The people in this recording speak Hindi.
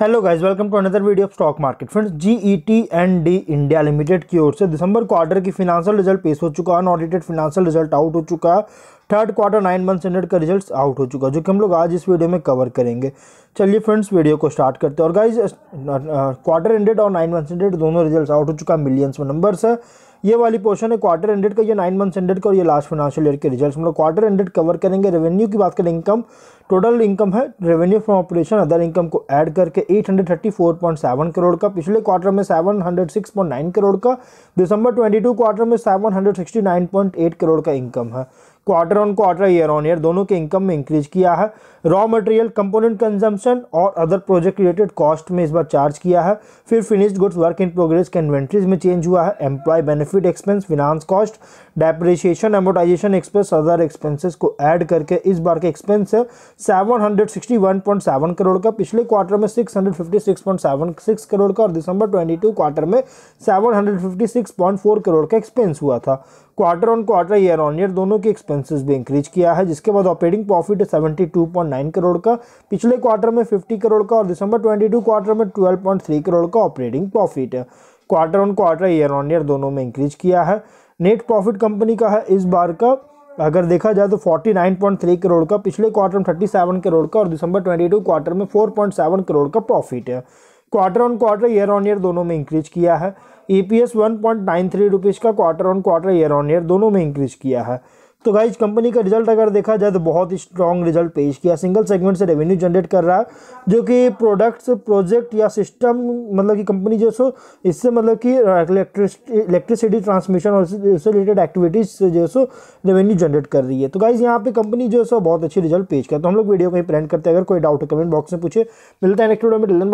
hello guys welcome to another video of stock market friends T and D India limited की ओर से दिसंबर क्वार्टर की फिनांशियल रिजल्ट पेश हो चुका है अनऑडिटेड फिनांशियल रिजल्ट आउट हो चुका है थर्ड क्वार्टर नाइन मंथ सेंडर्ड का रिजल्ट आउट हो चुका है जो कि हम लोग आज इस वीडियो में कवर करेंगे चलिए फ्रेंड्स वीडियो को स्टार्ट करते हैं और गाइज क्वार्टर एंडेड और नाइन मंथ एंडेड दोनों रिजल्ट्स आउट हो चुका है मिलियंस में नंबर्स है ये वाली पोर्शन है क्वार्टर एंडेड का ये नाइन मंथ एंडेड का और ये लास्ट फाइनेंशियल ईयर के रिजल्ट्स हम लोग क्वार्टर एंडेड कवर करेंगे रेवेन्यू की बात करें इनकम टोटल इनकम है revenue from operation other income को ऐड करके 834.7 करोड़ का पिछले क्वार्टर में 706.9 करोड़ का दिसंबर 22 क्वार्टर में 769.8 करोड़ का इनकम है quarter on quarter year on year दोनों के इनकम में इंक्रीज किया है रॉ मटेरियल कंपोनेंट कंजम्पशन और अदर प्रोजेक्ट रिलेटेड कॉस्ट में इस बार चार्ज किया है फिर finished goods work in progress के इन्वेंट्रीज में चेंज हुआ है employee benefit expense finance cost depreciation amortisation expense other expenses को ऐड करके इस बार के एक्सपेंस है सेवन करोड़ का पिछले क्वार्टर में सिक्स करोड़ का और दिसंबर ट्वेंटी क्वार्टर में सेवन करोड़ का एक्सपेंस हुआ था quarter on quarter year on year दोनों के एक्सपेंसेस भी इंक्रीज किया है जिसके बाद operating profit seventy two point nine crore का पिछले क्वार्टर में फिफ्टी करोड़ का और दिसंबर ट्वेंटी टू क्वार्टर में ट्वेल्व पॉइंट थ्री करोड़ का operating profit quarter on quarter year on year दोनों में इंक्रीज किया है नेट प्रॉफिट कंपनी का है इस बार का अगर देखा जाए तो 49.3 करोड़ का पिछले क्वार्टर में 37 करोड़ का और दिसंबर 22 क्वार्टर में 4.7 करोड़ का प्रॉफिट है quarter on quarter year on year दोनों में इंक्रीज किया है E P S one point nine three rupees का quarter on quarter year on year दोनों में इंक्रीज किया है तो गाइज कंपनी का रिजल्ट अगर देखा जाए तो बहुत ही स्ट्रॉन्ग रिजल्ट पेश किया सिंगल सेगमेंट से रेवेन्यू जनरेट कर रहा है जो कि प्रोडक्ट्स प्रोजेक्ट या सिस्टम मतलब कि कंपनी जो सो इससे मतलब कि इलेक्ट्रिसिटी ट्रांसमिशन और उससे रिलेटेड एक्टिविटीज से जो सो रेवेन्यू जनरेट कर रही है तो गाइज यहाँ पे कंपनी जो सो बहुत अच्छी रिजल्ट पेश किया तो हम लोग वीडियो कहीं प्रेंट करते हैं अगर कोई डाउट है कमेंट बॉक्स में पूछे मिलता है नेक्स्ट वीडियो में